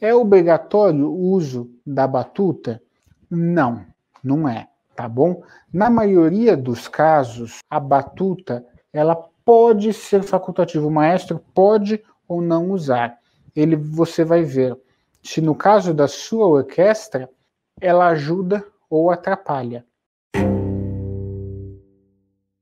É obrigatório o uso da batuta? Não, não é, tá bom? Na maioria dos casos, a batuta ela pode ser facultativa, o maestro pode ou não usar. Ele você vai ver se no caso da sua orquestra ela ajuda ou atrapalha.